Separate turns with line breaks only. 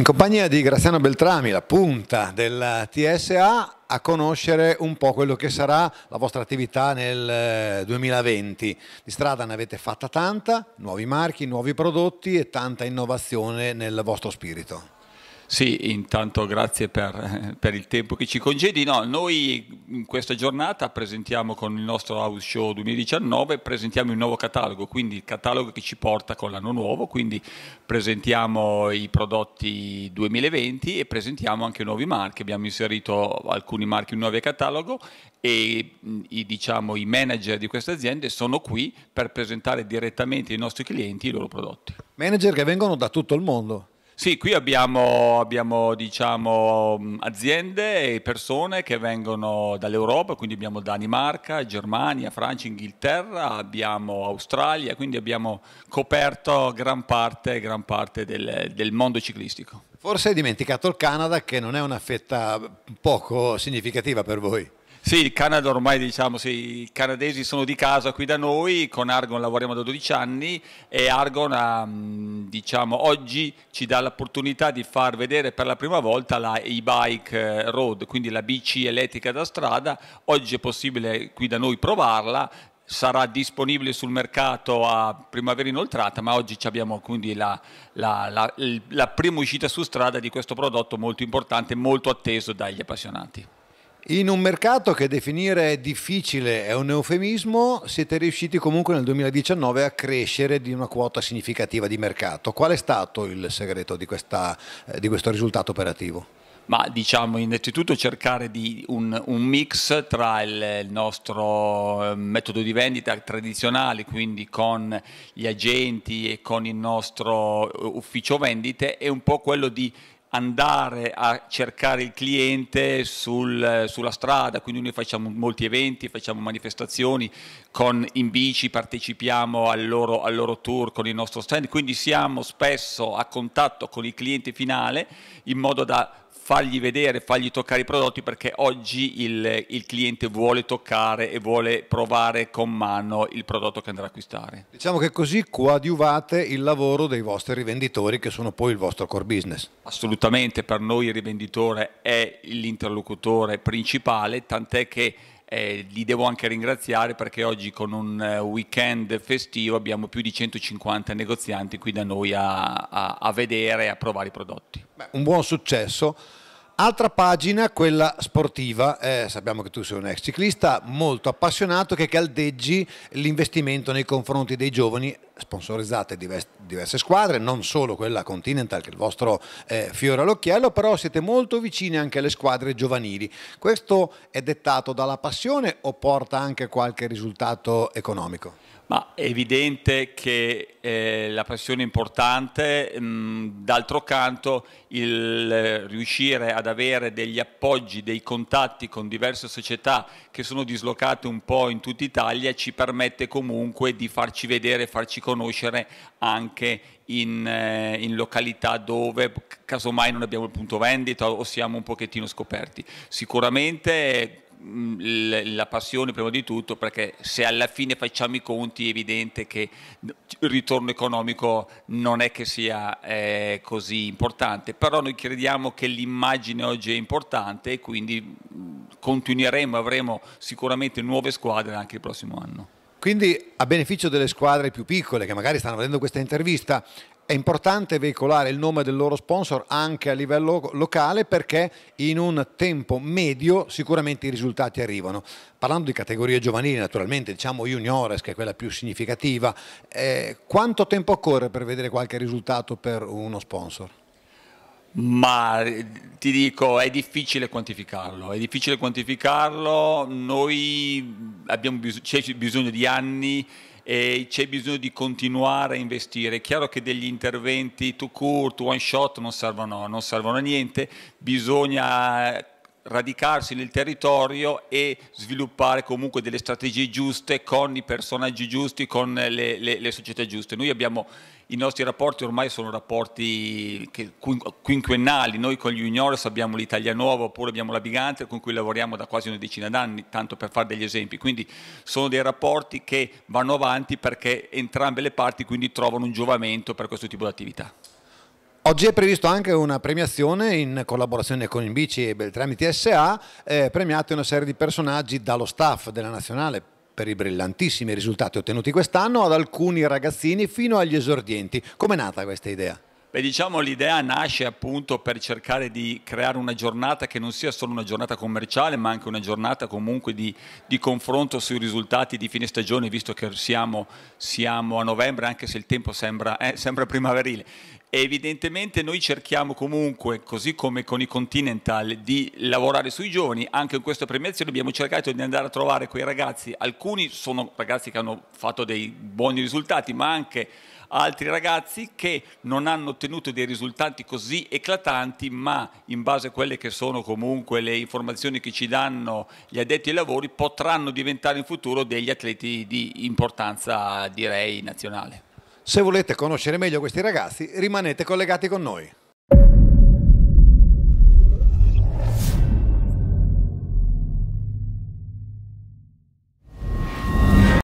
In compagnia di Graziano Beltrami, la punta del TSA, a conoscere un po' quello che sarà la vostra attività nel 2020. Eh, di strada ne avete fatta tanta, nuovi marchi, nuovi prodotti e tanta innovazione nel vostro spirito.
Sì, intanto grazie per, per, il tempo che ci congedi. No, noi in questa giornata presentiamo con il nostro House Show 2019 presentiamo il nuovo catalogo, quindi il catalogo che ci porta con l'anno nuovo, quindi presentiamo i prodotti 2020 e presentiamo anche nuovi marchi. Abbiamo inserito alcuni marchi nuovi al catalogo e i, diciamo, i manager di queste aziende sono qui per presentare direttamente ai nostri clienti i loro prodotti.
Manager che vengono da tutto il mondo.
Sì, qui abbiamo, abbiamo diciamo, mm, aziende e persone che vengono dall'Europa, quindi abbiamo Danimarca, Germania, Francia, Inghilterra, abbiamo Australia, quindi abbiamo coperto gran parte, gran parte del, del mondo ciclistico.
Forse hai dimenticato
il Canada che non è una fetta poco significativa per voi. Sì, il Canada ormai diciamo, sì, i canadesi sono di casa qui da noi, con Argon lavoriamo da 12 anni e Argon ehm, diciamo, oggi ci dà l'opportunità di far vedere per la prima volta la e-bike eh, road, quindi la bici elettrica da strada, oggi è possibile qui da noi provarla, sarà disponibile sul mercato a primavera inoltrata, ma oggi abbiamo quindi la, la, la, la prima uscita su strada di questo prodotto molto importante, e molto atteso dagli appassionati.
In un mercato che definire difficile è un eufemismo, siete riusciti comunque nel 2019 a crescere di una quota significativa di mercato. Qual è stato il segreto di, questa, eh, di questo risultato
operativo? Ma diciamo innanzitutto cercare di un, un, mix tra il nostro ehm, metodo di vendita tradizionale, quindi con gli agenti e con il nostro eh, ufficio vendite, e un po' quello di andare a cercare il cliente sul, sulla strada, quindi noi facciamo molti eventi, facciamo manifestazioni con, in bici, partecipiamo al loro, al loro, tour con il nostro stand, quindi siamo spesso a contatto con il cliente finale in modo da fargli vedere, fargli toccare i prodotti perché oggi il, il, cliente vuole toccare e vuole provare con mano il prodotto che andrà a acquistare.
Diciamo che così coadiuvate il lavoro dei vostri rivenditori che sono poi il vostro core business.
Assolutamente, per noi il rivenditore è l'interlocutore principale, tant'è che eh, li devo anche ringraziare perché oggi con un eh, weekend festivo abbiamo più di 150 negozianti qui da noi a, a, a vedere e a provare i prodotti.
Beh, un buon successo. Altra pagina, quella sportiva, eh, sappiamo che tu sei un ex ciclista molto appassionato che caldeggi l'investimento nei confronti dei giovani sponsorizzate diverse squadre, non solo quella Continental che è il vostro eh, fiore all'occhiello, però siete molto vicini anche alle squadre giovanili. Questo è dettato dalla passione o porta anche qualche risultato economico?
Ma è evidente che eh, la passione è importante, d'altro canto il riuscire ad avere degli appoggi, dei contatti con diverse società che sono dislocate un po' in tutta Italia ci permette comunque di farci vedere, farci conoscere conoscere anche in, eh, in, località dove casomai non abbiamo il punto vendita o siamo un pochettino scoperti. Sicuramente mh, mm, la passione prima di tutto perché se alla fine facciamo i conti è evidente che il ritorno economico non è che sia eh, così importante però noi crediamo che l'immagine oggi è importante e quindi mm, continueremo avremo sicuramente nuove squadre anche il prossimo anno
quindi a beneficio delle squadre più piccole che magari stanno vedendo questa intervista, è importante veicolare il nome del loro sponsor anche a livello locale perché in un tempo medio sicuramente i risultati arrivano. Parlando di categorie giovanili, naturalmente, diciamo juniores, che è quella più significativa, eh, quanto tempo occorre per vedere qualche risultato per uno sponsor?
Ma ti dico, è difficile quantificarlo, è difficile quantificarlo, noi abbiamo bis- c'è bisogno di anni e c'è bisogno di continuare a investire. È chiaro che degli interventi to court, one shot non servono, non servono a niente, bisogna radicarsi nel territorio e sviluppare comunque delle strategie giuste con i personaggi giusti, con le, le, le società giuste. Noi abbiamo i nostri rapporti ormai sono rapporti che, quinquennali, noi con gli juniores abbiamo l'Italia Nuova oppure abbiamo la Bigante con cui lavoriamo da quasi una decina d'anni, tanto per fare degli esempi, quindi sono dei rapporti che vanno avanti perché entrambe le parti quindi trovano un giovamento per questo tipo di attività.
Oggi è previsto anche una premiazione in collaborazione con Bici e Beltrami TSA, eh, premiate una serie di personaggi dallo staff della nazionale per i brillantissimi risultati ottenuti quest'anno ad alcuni ragazzini fino
agli esordienti. Com'è nata questa idea? Beh, diciamo l'idea nasce appunto per cercare di creare una giornata che non sia solo una giornata commerciale, ma anche una giornata comunque di, di confronto sui risultati di fine stagione, visto che siamo, siamo, a novembre, anche se il tempo sembra, eh, sembra primaverile. E evidentemente noi cerchiamo comunque, così come con i Continental, di lavorare sui giovani, anche in questa premiazione abbiamo cercato di andare a trovare quei ragazzi, alcuni sono ragazzi che hanno fatto dei buoni risultati, ma anche altri ragazzi che non hanno ottenuto dei risultati così eclatanti, ma in base a quelle che sono comunque le informazioni che ci danno gli addetti ai lavori, potranno diventare in futuro degli atleti di importanza, direi, nazionale. Se
volete conoscere meglio questi ragazzi, rimanete collegati con noi.